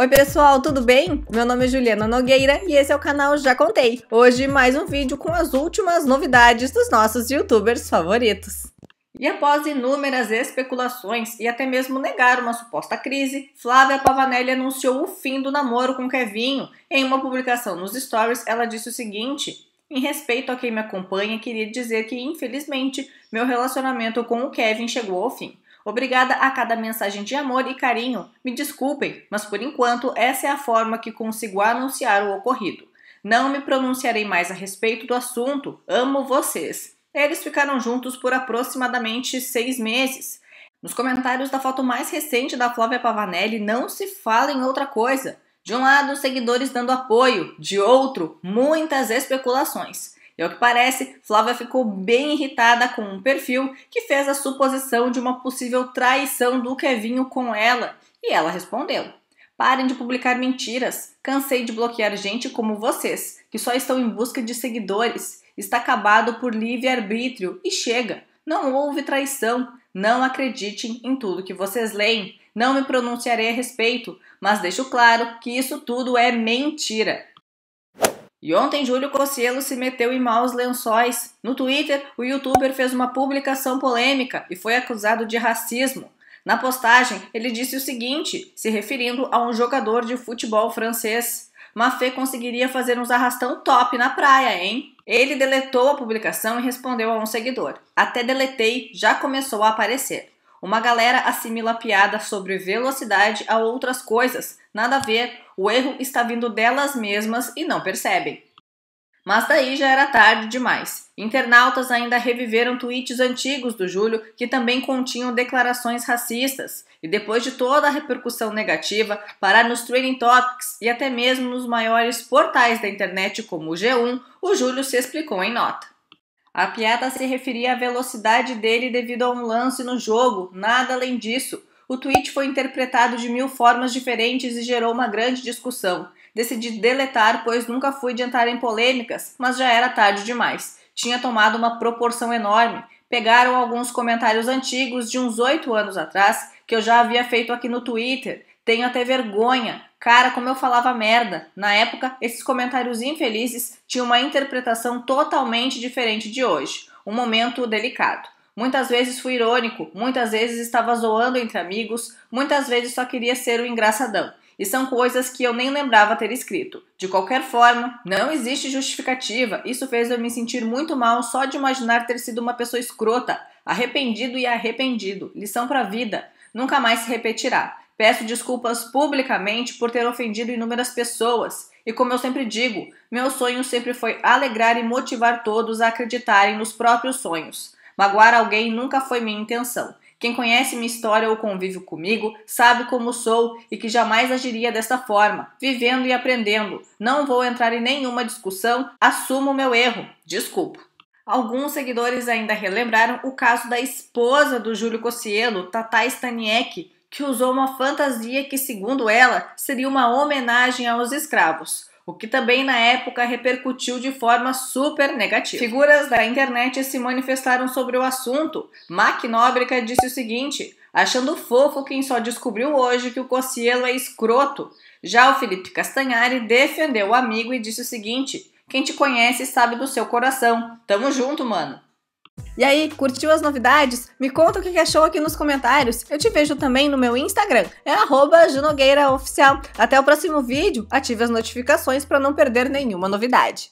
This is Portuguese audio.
Oi, pessoal, tudo bem? Meu nome é Juliana Nogueira e esse é o canal Já Contei. Hoje, mais um vídeo com as últimas novidades dos nossos youtubers favoritos. E após inúmeras especulações e até mesmo negar uma suposta crise, Flávia Pavanelli anunciou o fim do namoro com Kevinho. Em uma publicação nos stories, ela disse o seguinte: Em respeito a quem me acompanha, queria dizer que, infelizmente, meu relacionamento com o Kevin chegou ao fim. Obrigada a cada mensagem de amor e carinho. Me desculpem, mas por enquanto essa é a forma que consigo anunciar o ocorrido. Não me pronunciarei mais a respeito do assunto. Amo vocês. Eles ficaram juntos por aproximadamente seis meses. Nos comentários da foto mais recente da Flávia Pavanelli não se fala em outra coisa. De um lado, seguidores dando apoio, de outro, muitas especulações. E ao que parece, Flávia ficou bem irritada com um perfil que fez a suposição de uma possível traição do Kevinho com ela, e ela respondeu: Parem de publicar mentiras. Cansei de bloquear gente como vocês, que só estão em busca de seguidores. Está acabado por livre-arbítrio e chega. Não houve traição. Não acreditem em tudo que vocês leem. Não me pronunciarei a respeito, mas deixo claro que isso tudo é mentira. E ontem Júlio Cocielo se meteu em maus lençóis. No Twitter, o youtuber fez uma publicação polêmica e foi acusado de racismo. Na postagem, ele disse o seguinte, se referindo a um jogador de futebol francês: Mafê conseguiria fazer uns arrastão top na praia, hein? Ele deletou a publicação e respondeu a um seguidor: Até deletei, já começou a aparecer. Uma galera assimila a piada sobre velocidade a outras coisas. Nada a ver, o erro está vindo delas mesmas e não percebem. Mas daí já era tarde demais. Internautas ainda reviveram tweets antigos do Júlio que também continham declarações racistas. E depois de toda a repercussão negativa, parar nos trending topics e até mesmo nos maiores portais da internet como o G1, o Júlio se explicou em nota. A piada se referia à velocidade dele devido a um lance no jogo, nada além disso. O tweet foi interpretado de mil formas diferentes e gerou uma grande discussão. Decidi deletar, pois nunca fui de entrar em polêmicas, mas já era tarde demais. Tinha tomado uma proporção enorme. Pegaram alguns comentários antigos de uns oito anos atrás que eu já havia feito aqui no Twitter. Tenho até vergonha. Cara, como eu falava merda. Na época, esses comentários infelizes tinham uma interpretação totalmente diferente de hoje. Um momento delicado. Muitas vezes fui irônico, muitas vezes estava zoando entre amigos, muitas vezes só queria ser o um engraçadão. E são coisas que eu nem lembrava ter escrito. De qualquer forma, não existe justificativa. Isso fez eu me sentir muito mal só de imaginar ter sido uma pessoa escrota, arrependido e arrependido. Lição para vida. Nunca mais se repetirá. Peço desculpas publicamente por ter ofendido inúmeras pessoas. E como eu sempre digo, meu sonho sempre foi alegrar e motivar todos a acreditarem nos próprios sonhos. Magoar alguém nunca foi minha intenção. Quem conhece minha história ou convive comigo sabe como sou e que jamais agiria desta forma, vivendo e aprendendo. Não vou entrar em nenhuma discussão, assumo meu erro. Desculpa. Alguns seguidores ainda relembraram o caso da esposa do Júlio Cossielo, Tatá Staniek, que usou uma fantasia que, segundo ela, seria uma homenagem aos escravos o que também na época repercutiu de forma super negativa. Figuras da internet se manifestaram sobre o assunto. Mac Nóbrega disse o seguinte: achando fofo quem só descobriu hoje que o Cocielo é escroto. Já o Felipe Castanhari defendeu o amigo e disse o seguinte: quem te conhece sabe do seu coração. Tamo junto, mano. E aí, curtiu as novidades? Me conta o que achou aqui nos comentários. Eu te vejo também no meu Instagram, é @junogueiraoficial. Até o próximo vídeo, ative as notificações para não perder nenhuma novidade.